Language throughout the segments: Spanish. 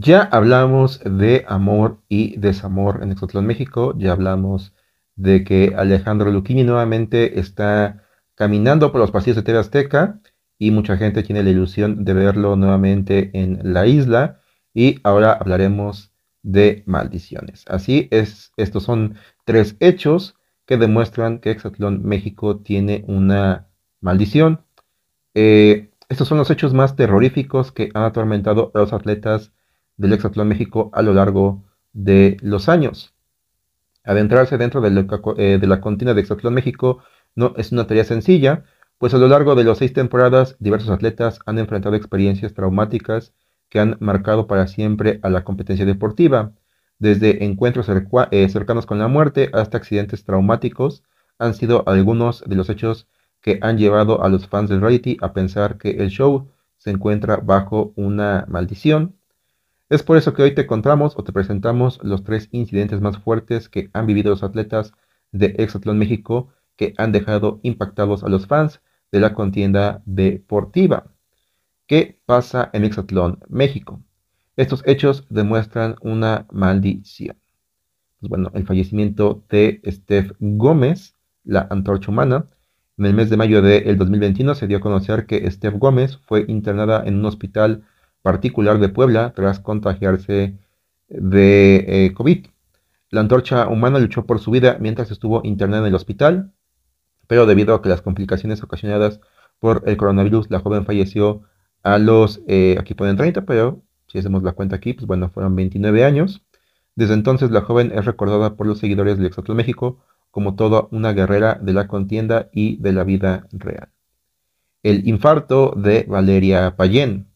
Ya hablamos de amor y desamor en Exotlón México, ya hablamos de que Alejandro Luquini nuevamente está caminando por los pasillos de TV Azteca y mucha gente tiene la ilusión de verlo nuevamente en la isla y ahora hablaremos de maldiciones. Así es, estos son tres hechos que demuestran que Exatlón México tiene una maldición. Eh, estos son los hechos más terroríficos que han atormentado a los atletas del exatlón México a lo largo de los años. Adentrarse dentro de, eh, de la contienda de exatlón México no es una tarea sencilla, pues a lo largo de las seis temporadas diversos atletas han enfrentado experiencias traumáticas que han marcado para siempre a la competencia deportiva, desde encuentros eh, cercanos con la muerte hasta accidentes traumáticos, han sido algunos de los hechos que han llevado a los fans del reality a pensar que el show se encuentra bajo una maldición es por eso que hoy te contamos o te presentamos los tres incidentes más fuertes que han vivido los atletas de Exatlón México que han dejado impactados a los fans de la contienda deportiva. ¿Qué pasa en Exatlón México? Estos hechos demuestran una maldición. Pues bueno, el fallecimiento de Steph Gómez, la antorcha humana, en el mes de mayo del de 2021 se dio a conocer que Steph Gómez fue internada en un hospital particular de Puebla tras contagiarse de eh, COVID. La antorcha humana luchó por su vida mientras estuvo internada en el hospital, pero debido a que las complicaciones ocasionadas por el coronavirus, la joven falleció a los, eh, aquí ponen 30, pero si hacemos la cuenta aquí, pues bueno, fueron 29 años. Desde entonces la joven es recordada por los seguidores del Exotl México como toda una guerrera de la contienda y de la vida real. El infarto de Valeria Payén.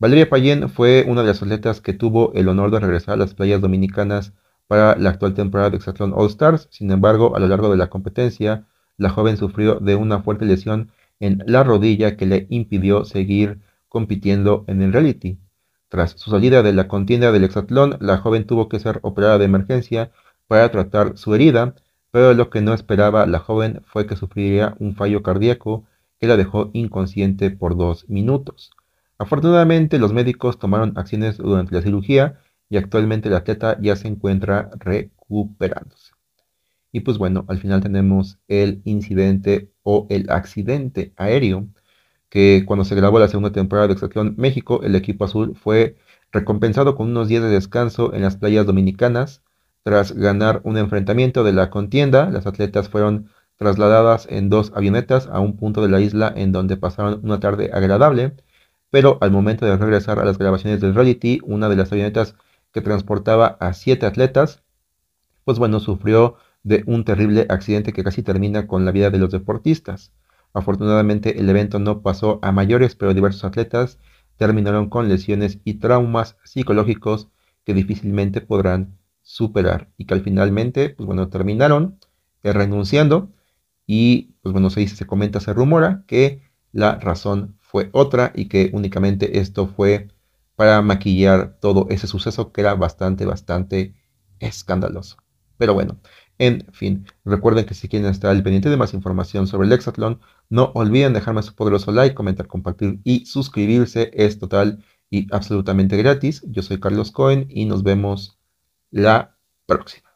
Valeria Payen fue una de las atletas que tuvo el honor de regresar a las playas dominicanas para la actual temporada de Hexatlón All Stars. Sin embargo, a lo largo de la competencia, la joven sufrió de una fuerte lesión en la rodilla que le impidió seguir compitiendo en el reality. Tras su salida de la contienda del hexatlón, la joven tuvo que ser operada de emergencia para tratar su herida, pero lo que no esperaba la joven fue que sufriría un fallo cardíaco que la dejó inconsciente por dos minutos. Afortunadamente, los médicos tomaron acciones durante la cirugía y actualmente el atleta ya se encuentra recuperándose. Y pues bueno, al final tenemos el incidente o el accidente aéreo que cuando se grabó la segunda temporada de Extracción México, el equipo azul fue recompensado con unos días de descanso en las playas dominicanas. Tras ganar un enfrentamiento de la contienda, las atletas fueron trasladadas en dos avionetas a un punto de la isla en donde pasaron una tarde agradable pero al momento de regresar a las grabaciones del reality, una de las avionetas que transportaba a siete atletas, pues bueno, sufrió de un terrible accidente que casi termina con la vida de los deportistas. Afortunadamente el evento no pasó a mayores, pero diversos atletas terminaron con lesiones y traumas psicológicos que difícilmente podrán superar y que al finalmente, pues bueno, terminaron eh, renunciando y pues bueno, se dice, se comenta, se rumora que la razón fue otra y que únicamente esto fue para maquillar todo ese suceso que era bastante, bastante escandaloso. Pero bueno, en fin, recuerden que si quieren estar al pendiente de más información sobre el Hexatlón, no olviden dejarme su poderoso like, comentar, compartir y suscribirse. Es total y absolutamente gratis. Yo soy Carlos Cohen y nos vemos la próxima.